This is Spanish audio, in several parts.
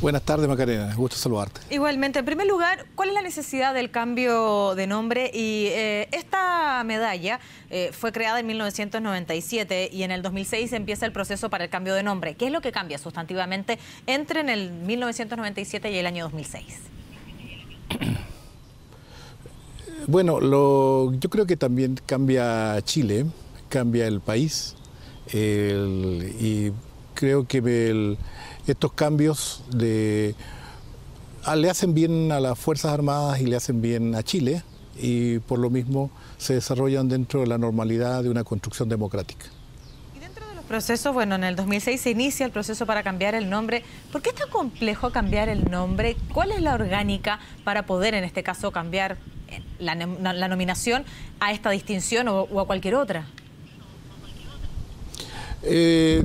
Buenas tardes, Macarena. Gusto saludarte. Igualmente, en primer lugar, ¿cuál es la necesidad del cambio de nombre? Y eh, esta medalla eh, fue creada en 1997 y en el 2006 empieza el proceso para el cambio de nombre. ¿Qué es lo que cambia sustantivamente entre en el 1997 y el año 2006? Bueno, lo, yo creo que también cambia Chile, cambia el país y creo que el estos cambios de, ah, le hacen bien a las Fuerzas Armadas y le hacen bien a Chile y por lo mismo se desarrollan dentro de la normalidad de una construcción democrática. Y dentro de los procesos, bueno, en el 2006 se inicia el proceso para cambiar el nombre. ¿Por qué es tan complejo cambiar el nombre? ¿Cuál es la orgánica para poder, en este caso, cambiar eh, la, nominación a esta distinción o, a cualquier otra? Eh,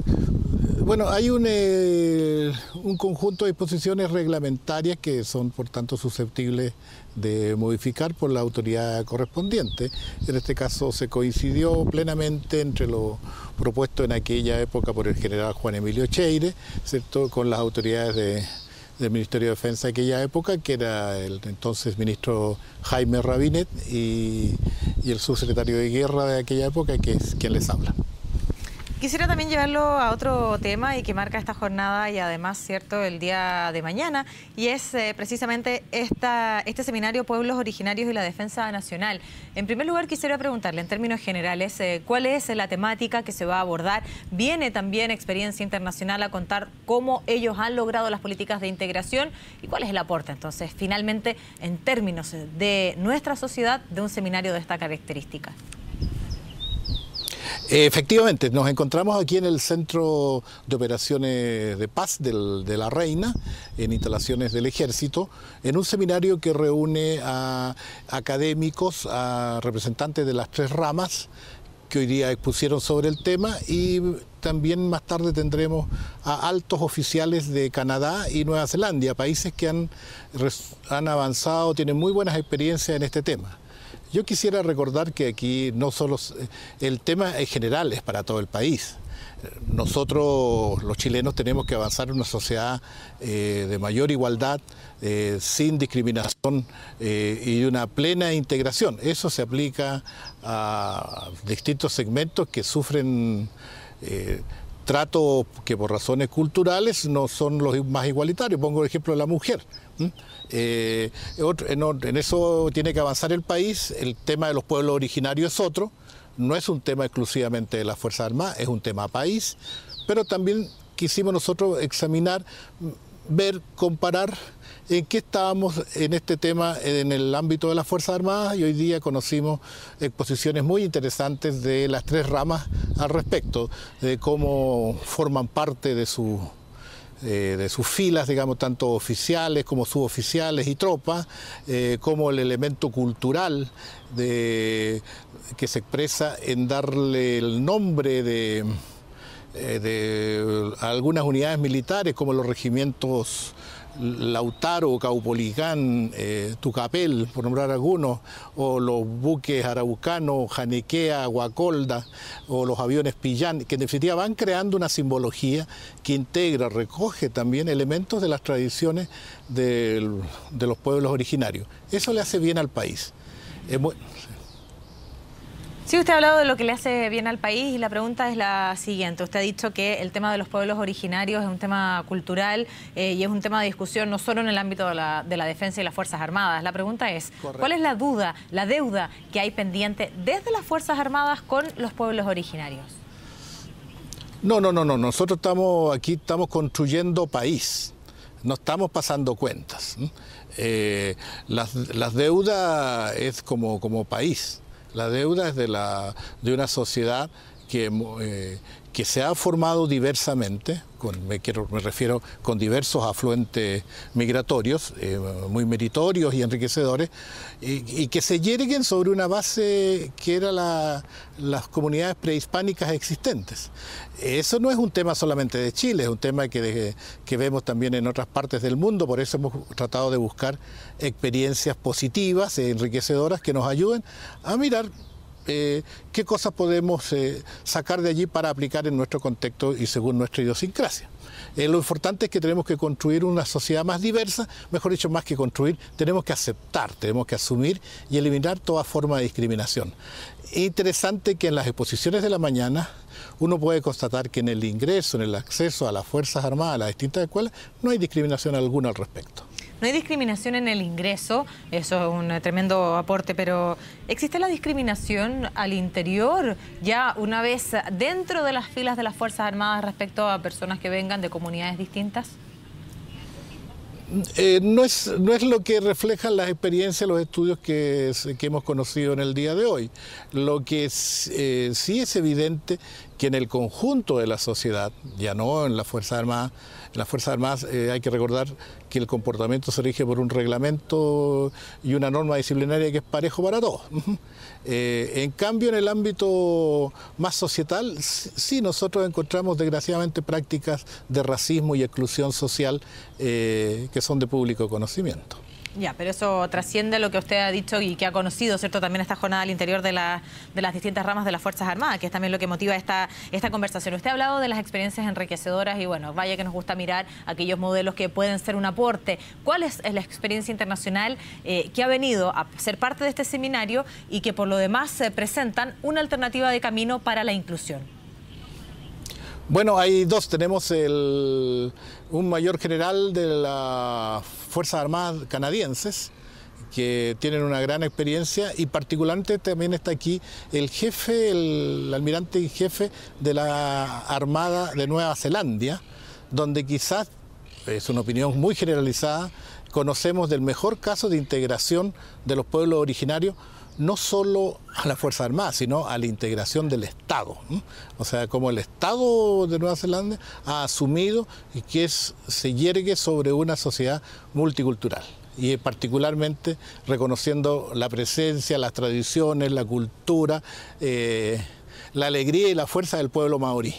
bueno, hay eh, un, conjunto de disposiciones reglamentarias que son, por tanto, susceptibles de modificar por la autoridad correspondiente. En este caso se coincidió plenamente entre lo propuesto en aquella época por el general Juan Emilio Cheire, ¿cierto? con las autoridades del Ministerio de Defensa de aquella época, que era el entonces ministro Jaime Rabinet y el subsecretario de Guerra de aquella época, que es quien les habla. Quisiera también llevarlo a otro tema y que marca esta jornada y además, cierto, el día de mañana, y es eh, precisamente este seminario Pueblos Originarios y la Defensa Nacional. En primer lugar, quisiera preguntarle, en términos generales, eh, ¿cuál es la temática que se va a abordar? Viene también experiencia internacional a contar cómo ellos han logrado las políticas de integración y cuál es el aporte, entonces, finalmente, en términos de nuestra sociedad, de un seminario de esta característica. Efectivamente, nos encontramos aquí en el Centro de Operaciones de Paz de la Reina, en instalaciones del Ejército, en un seminario que reúne a académicos, a representantes de las tres ramas que hoy día expusieron sobre el tema y también más tarde tendremos a altos oficiales de Canadá y Nueva Zelanda, países que han, han avanzado, tienen muy buenas experiencias en este tema. Yo quisiera recordar que aquí no solo eh, el tema en general es para todo el país. Nosotros los chilenos tenemos que avanzar en una sociedad eh, de mayor igualdad, eh, sin discriminación y una plena integración. Eso se aplica a distintos segmentos que sufren tratos que por razones culturales no son los más igualitarios. Pongo el ejemplo de la mujer. Eh, en, en, eso tiene que avanzar el país, el tema de los pueblos originarios es otro, no es un tema exclusivamente de las Fuerzas Armadas, es un tema país, pero también quisimos nosotros examinar, ver, comparar en qué estábamos en este tema en el ámbito de las Fuerzas Armadas y hoy día conocimos exposiciones muy interesantes de las tres ramas al respecto, de cómo forman parte de su eh, de sus filas, digamos, tanto oficiales como suboficiales y tropas, eh, como el elemento cultural de, que se expresa en darle el nombre de, eh, de algunas unidades militares como los regimientos Lautaro, Caupolicán, eh, Tucapel, por nombrar algunos, o los buques araucanos, Janequea, Guacolda, o los aviones Pillán, que en definitiva van creando una simbología que integra, recoge también elementos de las tradiciones de, los pueblos originarios. Eso le hace bien al país. Sí, usted ha hablado de lo que le hace bien al país y la pregunta es la siguiente. Usted ha dicho que el tema de los pueblos originarios es un tema cultural eh, y es un tema de discusión no solo en el ámbito de la, defensa y las Fuerzas Armadas. La pregunta es, ¿cuál es la duda, la deuda que hay pendiente desde las Fuerzas Armadas con los pueblos originarios? No, no, no, no. Nosotros estamos aquí, estamos construyendo país. No estamos pasando cuentas. La eh, las, las es como, como país. La deuda es de, la, de una sociedad que eh, que se ha formado diversamente, me, quiero, me refiero con diversos afluentes migratorios, eh, muy meritorios y enriquecedores, y, que se yerguen sobre una base que eran las comunidades prehispánicas existentes. Eso no es un tema solamente de Chile, es un tema que, que vemos también en otras partes del mundo, por eso hemos tratado de buscar experiencias positivas, e enriquecedoras, que nos ayuden a mirar eh, qué cosas podemos eh, sacar de allí para aplicar en nuestro contexto y según nuestra idiosincrasia. Eh, lo importante es que tenemos que construir una sociedad más diversa, mejor dicho, más que construir, tenemos que aceptar, tenemos que asumir y eliminar toda forma de discriminación. interesante que en las exposiciones de la mañana uno puede constatar que en el ingreso, en el acceso a las Fuerzas Armadas, a las distintas escuelas, no hay discriminación alguna al respecto. No hay discriminación en el ingreso, eso es un tremendo aporte, pero ¿existe la discriminación al interior ya una vez dentro de las filas de las Fuerzas Armadas respecto a personas que vengan de comunidades distintas? Eh, no, es, no es lo que reflejan las experiencias, los estudios que, hemos conocido en el día de hoy. Lo que eh, sí es evidente que en el conjunto de la sociedad, ya no en las Fuerzas Armadas, las Fuerzas Armadas eh, hay que recordar que el comportamiento se rige por un reglamento y una norma disciplinaria que es parejo para todos. en cambio, en el ámbito más societal, sí nosotros encontramos desgraciadamente prácticas de racismo y exclusión social que son de público conocimiento. Ya, pero eso trasciende lo que usted ha dicho y que ha conocido, ¿cierto? También esta jornada al interior de, de las distintas ramas de las Fuerzas Armadas, que es también lo que motiva esta, esta conversación. Usted ha hablado de las experiencias enriquecedoras y, bueno, vaya que nos gusta mirar aquellos modelos que pueden ser un aporte. ¿Cuál es la experiencia internacional eh, que ha venido a ser parte de este seminario y que, por lo demás, se presentan una alternativa de camino para la inclusión? Bueno, hay dos. Tenemos un mayor general de las Fuerzas Armadas canadienses, que tienen una gran experiencia y particularmente también está aquí el jefe, el almirante y jefe de la Armada de Nueva Zelanda, donde quizás, es una opinión muy generalizada, conocemos del mejor caso de integración de los pueblos originarios no solo a la Fuerza Armada, sino a la integración del Estado. O sea, como el Estado de Nueva Zelanda ha asumido y que se yergue sobre una sociedad multicultural y particularmente reconociendo la presencia, las tradiciones, la cultura, eh, la alegría y la fuerza del pueblo maorí.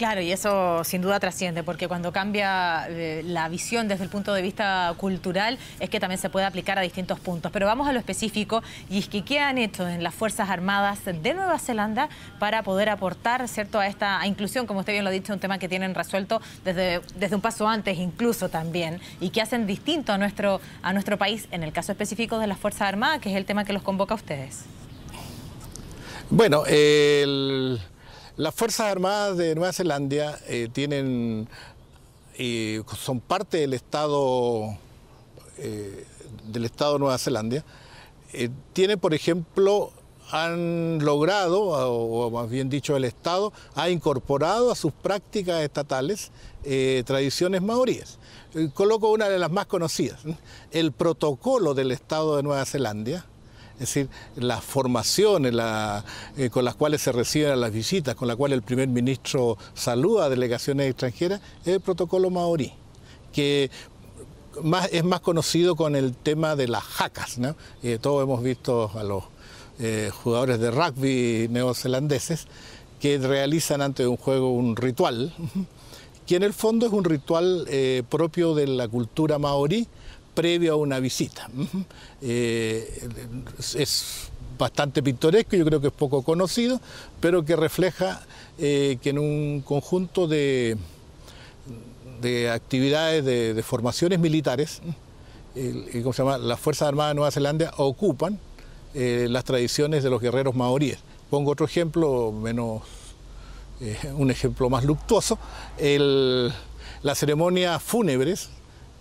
Claro, y eso sin duda trasciende, porque cuando cambia eh, la visión desde el punto de vista cultural, es que también se puede aplicar a distintos puntos. Pero vamos a lo específico, y es que qué han hecho en las Fuerzas Armadas de Nueva Zelanda para poder aportar cierto, a esta inclusión, como usted bien lo ha dicho, un tema que tienen resuelto desde, desde un paso antes incluso también, y que hacen distinto a nuestro, a nuestro país, en el caso específico de las Fuerzas Armadas, que es el tema que los convoca a ustedes. Bueno, el las Fuerzas Armadas de Nueva Zelanda eh, tienen, eh, son parte del Estado, eh, del Estado de Nueva Zelanda. tiene, por ejemplo, han logrado, o más bien dicho el Estado, ha incorporado a sus prácticas estatales tradiciones maoríes. Coloco una de las más conocidas, el protocolo del Estado de Nueva Zelanda, es decir, las formaciones la, eh, con las cuales se reciben las visitas, con la cual el primer ministro saluda a delegaciones extranjeras, es el protocolo maorí, que es más conocido con el tema de las jacas. Eh, todos hemos visto a los eh, jugadores de rugby neozelandeses que realizan antes de un juego un ritual, que en el fondo es un ritual propio de la cultura maorí, previo a una visita. Eh, es bastante pintoresco, yo creo que es poco conocido, pero que refleja eh, que en un conjunto de, de actividades, de, formaciones militares, ¿cómo se llama? las Fuerzas Armadas de Nueva Zelanda ocupan eh, las tradiciones de los guerreros maoríes. Pongo otro ejemplo, menos un ejemplo más luctuoso, ...la ceremonia fúnebres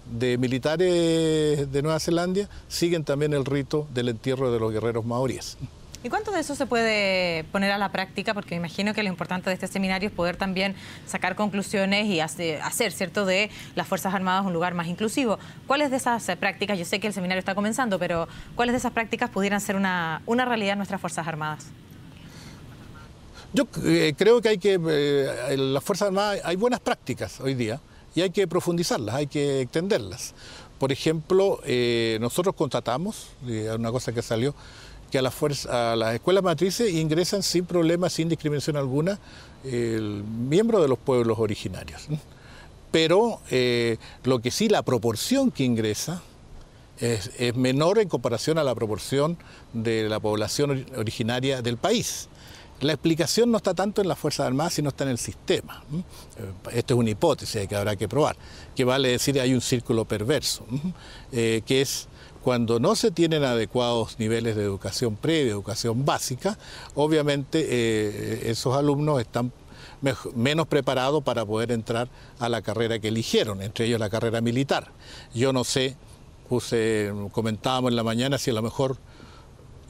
de militares de Nueva Zelanda siguen también el rito del entierro de los guerreros maoríes. ¿Y cuánto de eso se puede poner a la práctica? Porque me imagino que lo importante de este seminario es poder también sacar conclusiones y hacer, ¿cierto?, de las Fuerzas Armadas un lugar más inclusivo. ¿Cuáles de esas eh, prácticas, yo sé que el seminario está comenzando, pero cuáles de esas prácticas pudieran ser una, una realidad en nuestras Fuerzas Armadas? Yo eh, creo que hay que, eh, en las Fuerzas Armadas hay buenas prácticas hoy día y hay que profundizarlas, hay que extenderlas. Por ejemplo, eh, nosotros constatamos, eh, una cosa que salió, que a, las fuerza, a las escuelas matrices ingresan sin problemas, sin discriminación alguna, ...miembros el de los pueblos originarios. Pero eh, lo que sí, la proporción que ingresa es, menor en comparación a la proporción de la población originaria del país. La explicación no está tanto en las Fuerzas Armadas, sino está en el sistema. ¿Mm? Eh, esto es una hipótesis que habrá que probar, que vale decir que hay un círculo perverso, ¿Mm? eh, que es cuando no se tienen adecuados niveles de educación previa, educación básica, obviamente eh, esos alumnos están menos preparados para poder entrar a la carrera que eligieron, entre ellos la carrera militar. Yo no sé, puse, comentábamos en la mañana si a lo mejor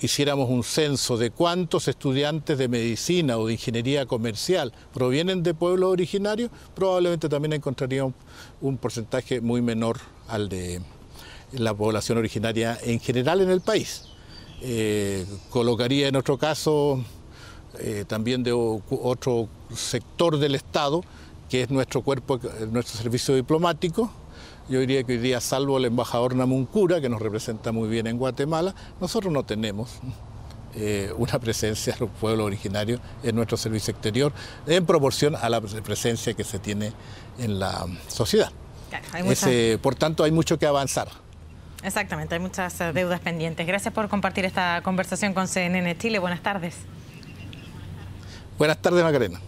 hiciéramos un censo de cuántos estudiantes de medicina o de ingeniería comercial provienen de pueblos originarios, probablemente también encontraríamos un, porcentaje muy menor al de la población originaria en general en el país. Eh, colocaría en otro caso eh, también de otro sector del Estado, que es nuestro cuerpo, nuestro servicio diplomático, yo diría que hoy día, salvo el embajador Namuncura, que nos representa muy bien en Guatemala, nosotros no tenemos eh, una presencia de los pueblos originarios en nuestro servicio exterior en proporción a la presencia que se tiene en la um, sociedad. por tanto, hay mucho que avanzar. Exactamente, hay muchas eh, deudas pendientes. Gracias por compartir esta conversación con CNN Chile. Buenas tardes. Buenas tardes, Macarena.